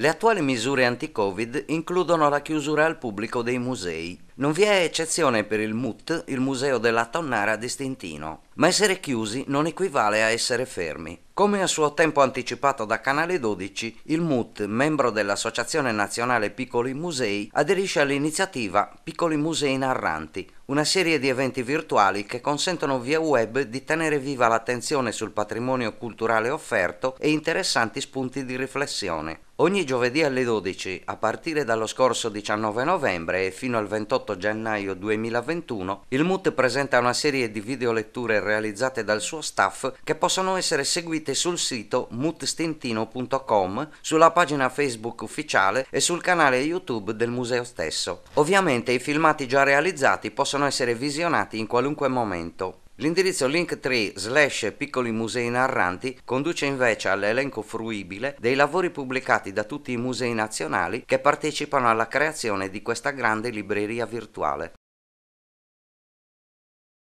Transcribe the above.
Le attuali misure anti-Covid includono la chiusura al pubblico dei musei, non vi è eccezione per il MUT, il Museo della Tonnara di Stintino. Ma essere chiusi non equivale a essere fermi. Come a suo tempo anticipato da Canale 12, il MUT, membro dell'Associazione Nazionale Piccoli Musei, aderisce all'iniziativa Piccoli Musei Narranti, una serie di eventi virtuali che consentono via web di tenere viva l'attenzione sul patrimonio culturale offerto e interessanti spunti di riflessione. Ogni giovedì alle 12, a partire dallo scorso 19 novembre e fino al 28 28 gennaio 2021, il MUT presenta una serie di videoletture realizzate dal suo staff che possono essere seguite sul sito mutstintino.com, sulla pagina Facebook ufficiale e sul canale YouTube del museo stesso. Ovviamente i filmati già realizzati possono essere visionati in qualunque momento. L'indirizzo link3 slash piccoli musei narranti conduce invece all'elenco fruibile dei lavori pubblicati da tutti i musei nazionali che partecipano alla creazione di questa grande libreria virtuale.